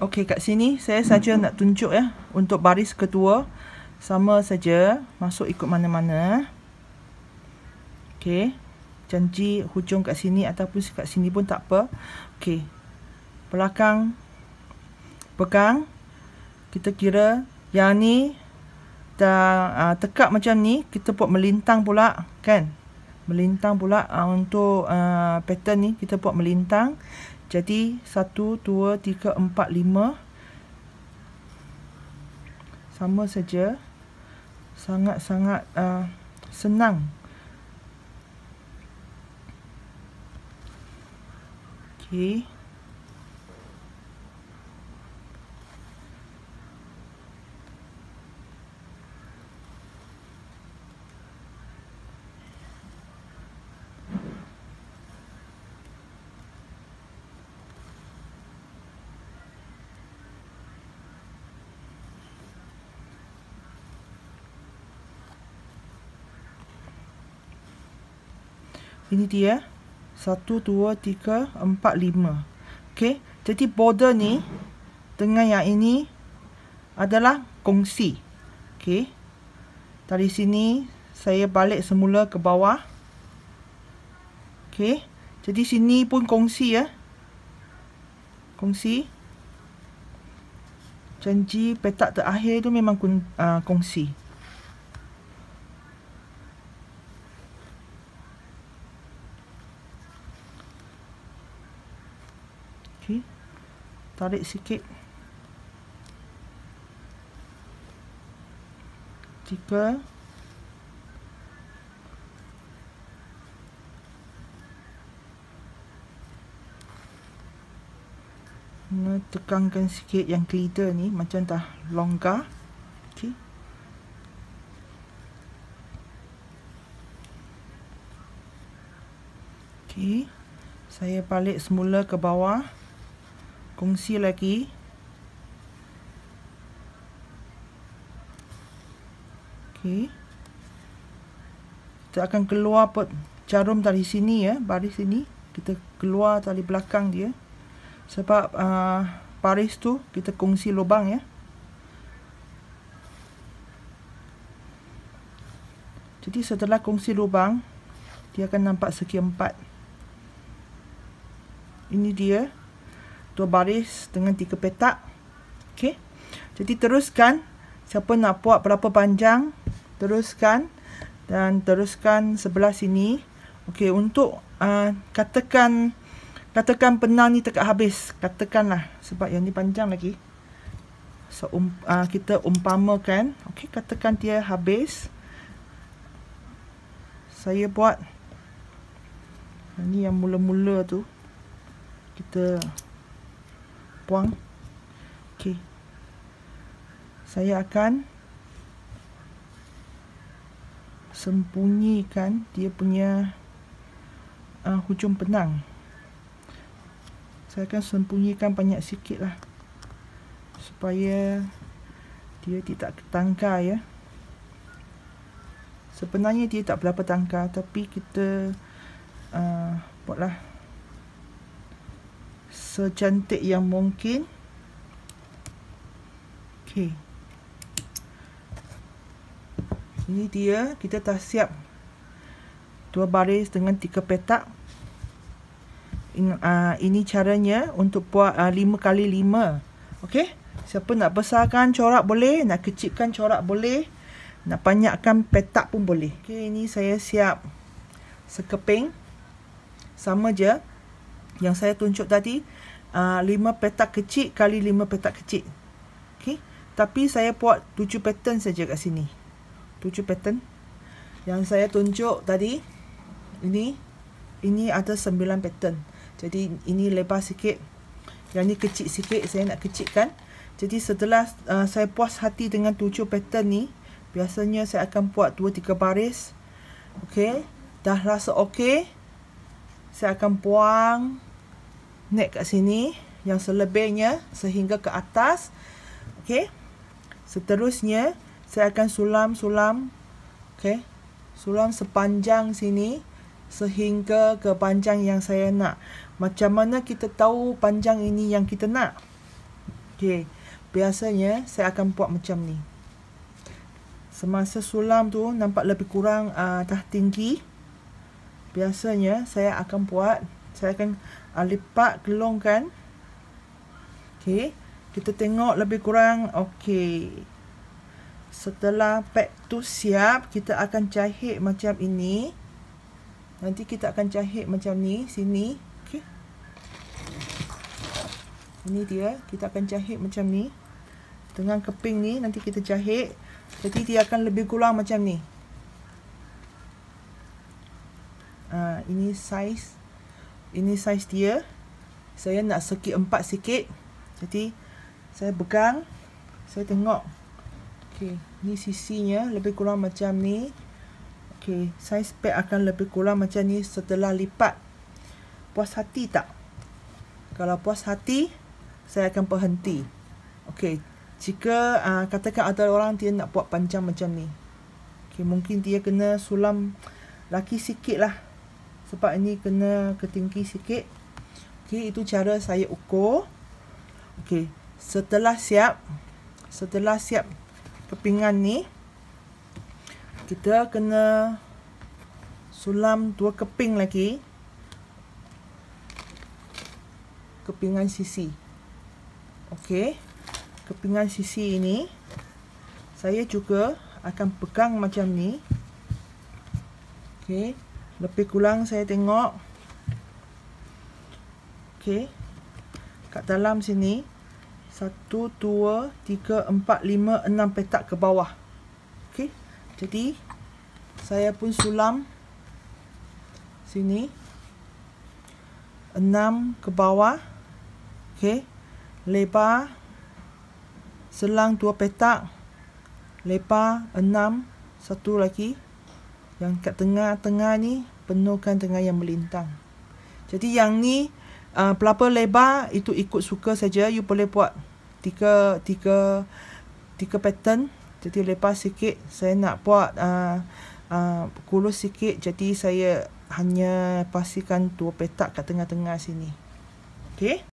Okey, kat sini saya saja nak tunjuk ya untuk baris ketua sama saja masuk ikut mana-mana. Okey. Janji hujung kat sini ataupun kat sini pun tak apa. Okey. Belakang pegang kita kira yang ni dah uh, tekak macam ni kita buat melintang pula kan melintang pula uh, untuk uh, pattern ni kita buat melintang jadi 1, 2, 3, 4, 5 Sama saja Sangat-sangat uh, senang Okay Ini dia. Satu, dua, tiga, empat, lima. Okay. Jadi border ni dengan yang ini adalah kongsi. Okay. Dari sini saya balik semula ke bawah. Okay. Jadi sini pun kongsi ya. Kongsi. Janji petak terakhir tu memang ah, kongsi. lagi tarik sikit tiga kena tekankan sikit yang glitter ni macam dah longgar ok ok saya balik semula ke bawah kongsi lagi Okey. Kita akan keluar pot jarum dari sini ya, baris sini. Kita keluar dari belakang dia. Sebab uh, baris tu kita kongsi lubang ya. Jadi setelah kongsi lubang, dia akan nampak segi empat. Ini dia dua baris dengan tiga petak. Okey. Jadi teruskan siapa nak buat berapa panjang, teruskan dan teruskan sebelah sini. Okey, untuk uh, katakan katakan benang ni dekat habis, katakanlah sebab yang ni panjang lagi. So um, uh, kita umpamakan, okey, katakan dia habis. Saya buat ini yang mula-mula tu kita buang. Okey. Saya akan sembunyikan dia punya uh, hujung penang. Saya akan sembunyikan banyak sikit lah. Supaya dia tidak tangkar ya. Sebenarnya dia tak berapa tangkar tapi kita uh, Buatlah secantik yang mungkin. Okey. Ini dia kita dah siap dua baris dengan tiga petak. In, uh, ini caranya untuk buat uh, lima kali lima. Okey. Siapa nak besarkan corak boleh, nak kecilkan corak boleh, nak banyakkan petak pun boleh. Okey, ini saya siap sekeping. Sama je yang saya tunjuk tadi uh, ah, 5 petak kecil kali 5 petak kecil okay? tapi saya buat 7 pattern saja kat sini 7 pattern yang saya tunjuk tadi ini ini ada 9 pattern jadi ini lebar sikit yang ni kecil sikit saya nak kecilkan jadi setelah uh, saya puas hati dengan 7 pattern ni biasanya saya akan buat 2-3 baris ok dah rasa ok saya akan buang Naik kat sini yang selebihnya sehingga ke atas okay? seterusnya saya akan sulam-sulam okay? sulam sepanjang sini sehingga ke panjang yang saya nak macam mana kita tahu panjang ini yang kita nak Okay? biasanya saya akan buat macam ni semasa sulam tu nampak lebih kurang uh, dah tinggi biasanya saya akan buat saya akan uh, lipat gelongkan okey kita tengok lebih kurang okey setelah pack tu siap kita akan jahit macam ini nanti kita akan jahit macam ni sini okey ini dia kita akan jahit macam ni dengan keping ni nanti kita jahit jadi dia akan lebih kurang macam ni Uh, ini size ini saiz dia saya nak segi empat sikit jadi saya pegang saya tengok okey ni sisinya lebih kurang macam ni okey saiz pack akan lebih kurang macam ni setelah lipat puas hati tak kalau puas hati saya akan berhenti okey jika uh, katakan ada orang dia nak buat panjang macam ni okey mungkin dia kena sulam laki sikit lah sebab ini kena ketinggi sikit ok itu cara saya ukur ok setelah siap setelah siap kepingan ni kita kena sulam dua keping lagi kepingan sisi ok kepingan sisi ini saya juga akan pegang macam ni Okay lebih kurang saya tengok okay, kat dalam sini satu 2, tiga empat lima enam petak ke bawah okay. jadi saya pun sulam sini enam ke bawah okay. lebar selang dua petak lebar enam satu lagi yang kat tengah-tengah ni penuhkan tengah yang melintang. Jadi yang ni uh, pelapa lebar itu ikut suka saja. You boleh buat tiga tiga tiga pattern. Jadi lepas sikit saya nak buat uh, uh, kurus sikit. Jadi saya hanya pastikan dua petak kat tengah-tengah sini. Okay.